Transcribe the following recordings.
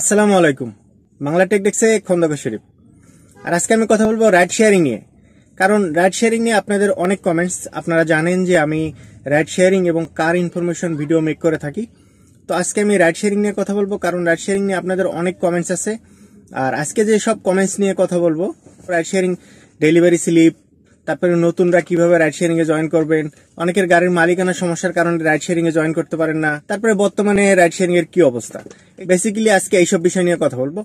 আসসালামু আলাইকুম বাংলা টেক দেখছে খন্দক শরীফ আর আজকে আমি কথা বলবো রাইড শেয়ারিং নিয়ে কারণ রাইড শেয়ারিং নিয়ে আপনাদের অনেক কমেন্টস আপনারা জানেন যে আমি রাইড শেয়ারিং এবং কার ইনফরমেশন ভিডিও মেক করে থাকি তো আজকে আমি রাইড শেয়ারিং নিয়ে কথা বলবো কারণ রাইড শেয়ারিং নিয়ে আপনাদের অনেক কমেন্টস আছে আর আজকে যে সব কমেন্টস নিয়ে কথা বলবো রাইড শেয়ারিং ডেলিভারি স্লিপ তারপরে নতুনরা কিভাবে রাইড শেয়ারিং এ জয়েন করবেন অনেকের গাড়ির মালিকানা সমস্যার কারণে রাইড শেয়ারিং এ জয়েন করতে পারেন না তারপরে বর্তমানে রাইড শেয়ারিং এর কি অবস্থা বেসিক্যালি আজকে এইসব বিষয় নিয়ে কথা বলবো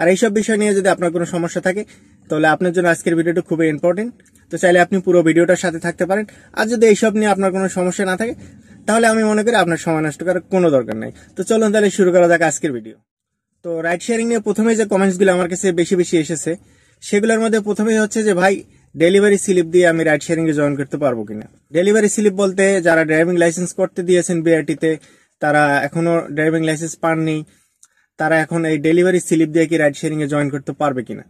আর এইসব বিষয় নিয়ে যদি আপনার কোনো সমস্যা থাকে তাহলে আপনার জন্য আজকের ভিডিওটা খুবই ইম্পর্টেন্ট তো চাইলে আপনি পুরো ভিডিওটার সাথে থাকতে পারেন আর যদি এইসব নিয়ে আপনার কোনো সমস্যা না থাকে তাহলে আমি মনে করি আপনার সময় নষ্ট করার কোনো দরকার নাই তো চলুন তাহলে শুরু করা যাক আজকের ভিডিও তো রাইড শেয়ারিং নিয়ে প্রথমে যে কমেন্টসগুলো আমার কাছে বেশি বেশি এসেছে সেগুলোর মধ্যে প্রথমেই হচ্ছে যে ভাই ডেলিভারি স্লিপ দিয়ে আমি রাইড শেয়ারিং এ জয়েন করতে পারবো কিনা ডেলিভারি স্লিপ বলতে যারা ড্রাইভিং লাইসেন্স করতে দিয়েছেন বিআরটিতে তারা এখনো ড্রাইভিং লাইসেন্স পাননি তারা এখন এই ডেলিভারি স্লিপ দিয়ে কি রাইড শেয়ারিং এ জয়েন করতে পারবে কিনা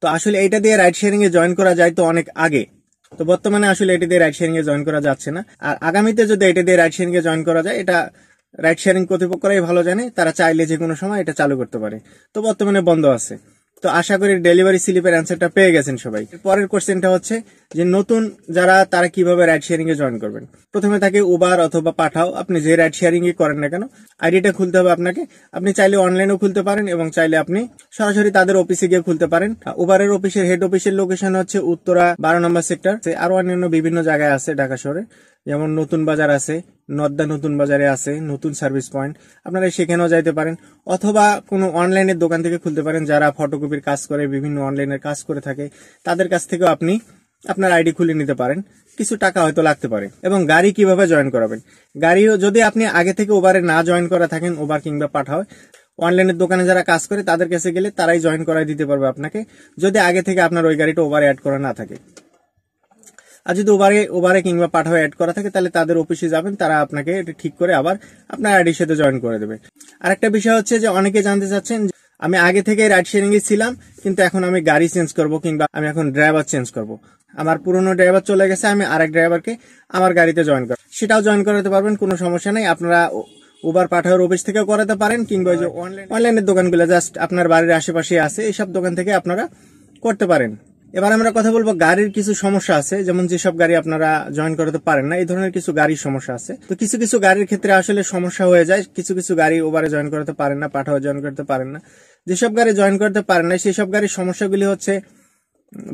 তো আসলে এটা দিয়ে রাইড শেয়ারিং এ জয়েন করা যায় তো অনেক আগে তো বর্তমানে আসলে এটা দিয়ে রাইড শেয়ারিং এ জয়েন করা যাচ্ছে না আর আগামীতে যদি এটা দিয়ে রাইড শেয়ারিং এ জয়েন করা যায় এটা রাইড শেয়ারিং কর্তৃপক্ষরাই ভালো জানে তারা চাইলে যে কোনো সময় এটা চালু করতে পারে তো বর্তমানে বন্ধ আছে তো আশা করি ডেলিভারি স্লিপের অ্যান্সারটা পেয়ে গেছেন সবাই পরের কোশ্চেনটা হচ্ছে যে নতুন যারা তারা কিভাবে রাইড শেয়ারিং এ জয়েন করবেন প্রথমে থাকে উবার অথবা পাঠাও আপনি যে রাইড শেয়ারিং এ করেন না কেন আইডিটা খুলতে হবে আপনাকে আপনি চাইলে অনলাইনেও খুলতে পারেন এবং চাইলে আপনি সরাসরি তাদের অফিসে গিয়ে খুলতে পারেন উবারের অফিসের হেড অফিসের লোকেশন হচ্ছে উত্তরা বারো নম্বর সেক্টর আরো অন্যান্য বিভিন্ন জায়গায় আছে ঢাকা শহরে যেমন নতুন বাজার আছে নদ্দা নতুন বাজারে আছে নতুন সার্ভিস পয়েন্ট আপনারা সেখানেও যাইতে পারেন অথবা কোনো অনলাইনের দোকান থেকে খুলতে পারেন যারা ফটোকপির কাজ করে বিভিন্ন অনলাইনের কাজ করে থাকে তাদের কাছ থেকেও আপনি আপনার আইডি খুলে নিতে পারেন কিছু টাকা হয়তো লাগতে পারে এবং গাড়ি কিভাবে জয়েন করাবেন গাড়িও যদি আপনি আগে থেকে ওবারে না জয়েন করা থাকেন ওবার কিংবা পাঠাও অনলাইনের দোকানে যারা কাজ করে তাদের কাছে গেলে তারাই জয়েন করাই দিতে পারবে আপনাকে যদি আগে থেকে আপনার ওই গাড়িটা ওভার অ্যাড করা না থাকে আর যদি ওভারে ওভারে কিংবা পাঠাও অ্যাড করা থাকে তাহলে তাদের অফিসে যাবেন তারা আপনাকে এটা ঠিক করে আবার আপনার আইডির সাথে জয়েন করে দেবে আর একটা বিষয় হচ্ছে যে অনেকে জানতে চাচ্ছেন আমি আগে থেকে রাইড শেয়ারিং এ ছিলাম কিন্তু এখন আমি গাড়ি চেঞ্জ করব কিংবা আমি এখন ড্রাইভার চেঞ্জ করব আমার পুরনো ড্রাইভার চলে গেছে আমি আরেক ড্রাইভারকে আমার গাড়িতে জয়েন করব সেটাও জয়েন করাতে পারবেন কোনো সমস্যা নেই আপনারা উবার পাঠাওয়ার অফিস থেকে করাতে পারেন কিংবা যে অনলাইনের দোকানগুলো জাস্ট আপনার বাড়ির আশেপাশে আছে এইসব দোকান থেকে আপনারা করতে পারেন এবার আমরা কথা বলবো গাড়ির কিছু সমস্যা আছে যেমন যেসব গাড়ি আপনারা জয়েন করাতে পারেন না এই ধরনের কিছু গাড়ির সমস্যা আছে তো কিছু কিছু গাড়ির ক্ষেত্রে আসলে সমস্যা হয়ে যায় কিছু কিছু গাড়ি ওভারে জয়েন করাতে পারেন না পাঠাও জয়েন করতে পারেন না যেসব গাড়ি জয়েন করতে পারেন না সেসব গাড়ির সমস্যাগুলি হচ্ছে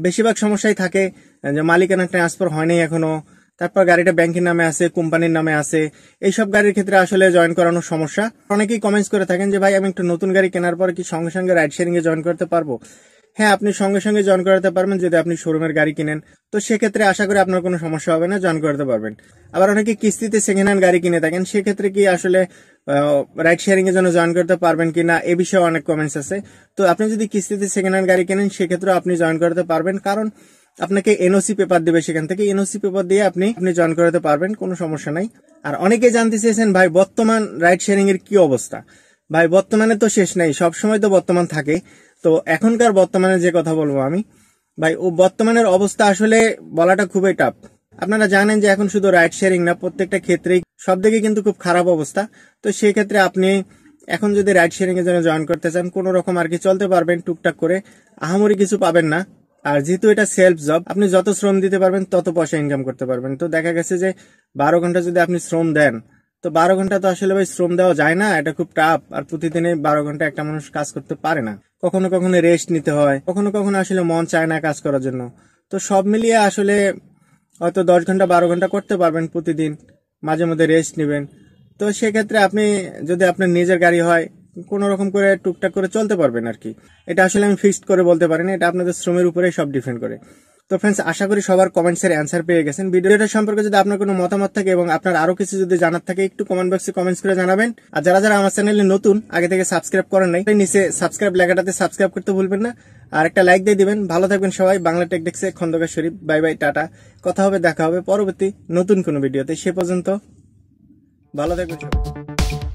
বেশিরভাগ সমস্যাই থাকে যে মালিকানা ট্রান্সফার হয়নি এখনো তারপর গাড়িটা ব্যাংকের নামে আছে কোম্পানির নামে আছে এইসব গাড়ির ক্ষেত্রে আসলে জয়েন করানোর সমস্যা অনেকেই কমেন্টস করে থাকেন যে ভাই আমি একটু নতুন গাড়ি কেনার পর কি সঙ্গে সঙ্গে রাইড শেয়ারিং এ জয়েন করতে পারবো হ্যাঁ আপনি সঙ্গে সঙ্গে জয়েন করাতে পারবেন যদি আপনি শোরুমের গাড়ি কিনেন তো সেক্ষেত্রে আশা করি আপনার কোনো সমস্যা হবে না জয়েন করাতে পারবেন আবার অনেকে কিস্তিতে সেকেন্ড হ্যান্ড গাড়ি কিনে থাকেন সেক্ষেত্রে কি আসলে রাইড শেয়ারিং এর জন্য জয়েন করতে পারবেন কিনা এ বিষয়ে অনেক কমেন্টস আছে তো আপনি যদি কিস্তিতে সেকেন্ড হ্যান্ড গাড়ি কেনেন সেক্ষেত্রেও আপনি জয়েন করাতে পারবেন কারণ আপনাকে এনওসি পেপার দেবে সেখান থেকে এনওসি পেপার দিয়ে আপনি আপনি জয়েন করাতে পারবেন কোনো সমস্যা নাই আর অনেকে জানতে চেয়েছেন ভাই বর্তমান রাইড শেয়ারিং এর কি অবস্থা ভাই বর্তমানে তো শেষ নাই সবসময় তো বর্তমান থাকে তো এখনকার বর্তমানে যে কথা বলবো আমি ভাই ও বর্তমানের অবস্থা আসলে বলাটা খুবই টাফ আপনারা জানেন যে এখন শুধু রাইড শেয়ারিং না প্রত্যেকটা ক্ষেত্রেই সব দিকে কিন্তু খুব খারাপ অবস্থা তো সেই ক্ষেত্রে আপনি এখন যদি রাইড শেয়ারিং এর জন্য জয়েন করতে চান কোনো রকম আর কি চলতে পারবেন টুকটাক করে আহামরি কিছু পাবেন না আর যেহেতু এটা সেলফ জব আপনি যত শ্রম দিতে পারবেন তত পয়সা ইনকাম করতে পারবেন তো দেখা গেছে যে বারো ঘন্টা যদি আপনি শ্রম দেন তো বারো ঘন্টা তো আসলে ভাই শ্রম দেওয়া যায় না এটা খুব টাফ আর প্রতিদিনে বারো ঘন্টা একটা মানুষ কাজ করতে পারে না কখনো কখনো রেস্ট নিতে হয় কখনো কখনো আসলে মন চায় না কাজ করার জন্য তো সব মিলিয়ে আসলে হয়তো দশ ঘন্টা বারো ঘন্টা করতে পারবেন প্রতিদিন মাঝে মধ্যে রেস্ট নেবেন তো সেক্ষেত্রে আপনি যদি আপনার নিজের গাড়ি হয় কোনো রকম করে টুকটাক করে চলতে পারবেন আর কি এটা আসলে আমি ফিক্সড করে বলতে পারি না এটা আপনাদের শ্রমের উপরেই সব ডিপেন্ড করে তো ফ্রেন্ডস আশা করি সবার কমেন্টসের অ্যান্সার পেয়ে গেছেন ভিডিওটা সম্পর্কে যদি আপনার কোনো মতামত থাকে এবং আপনার আরো কিছু যদি জানার থাকে একটু কমেন্ট বক্সে কমেন্টস করে জানাবেন আর যারা যারা আমার চ্যানেলে নতুন আগে থেকে সাবস্ক্রাইব করেন নাই নিচে সাবস্ক্রাইব লেখাটাতে সাবস্ক্রাইব করতে ভুলবেন না আর একটা লাইক দিয়ে দিবেন ভালো থাকবেন সবাই বাংলা টেকডেক্সে Khondokar Sharif bye bye tata কথা হবে দেখা হবে পরবর্তী নতুন কোনো ভিডিওতে সে পর্যন্ত ভালো থাকবেন সবাই